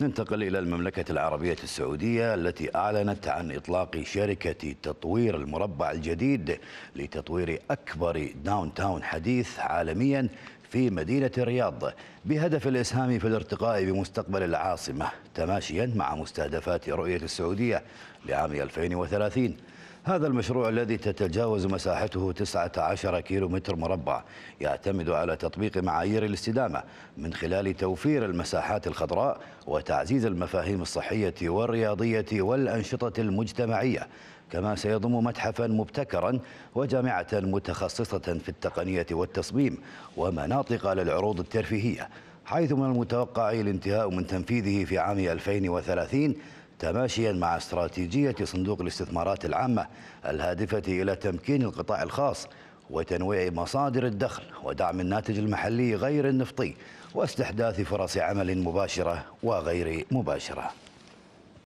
ننتقل إلى المملكة العربية السعودية التي أعلنت عن إطلاق شركة تطوير المربع الجديد لتطوير أكبر داون تاون حديث عالميا في مدينة الرياض بهدف الإسهام في الارتقاء بمستقبل العاصمة تماشيا مع مستهدفات رؤية السعودية لعام 2030 هذا المشروع الذي تتجاوز مساحته 19 كيلو متر مربع يعتمد على تطبيق معايير الاستدامة من خلال توفير المساحات الخضراء وتعزيز المفاهيم الصحية والرياضية والأنشطة المجتمعية كما سيضم متحفا مبتكرا وجامعة متخصصة في التقنية والتصميم ومناطق للعروض الترفيهية حيث من المتوقع الانتهاء من تنفيذه في عام 2030 تماشيا مع استراتيجية صندوق الاستثمارات العامة الهادفة إلى تمكين القطاع الخاص وتنويع مصادر الدخل ودعم الناتج المحلي غير النفطي واستحداث فرص عمل مباشرة وغير مباشرة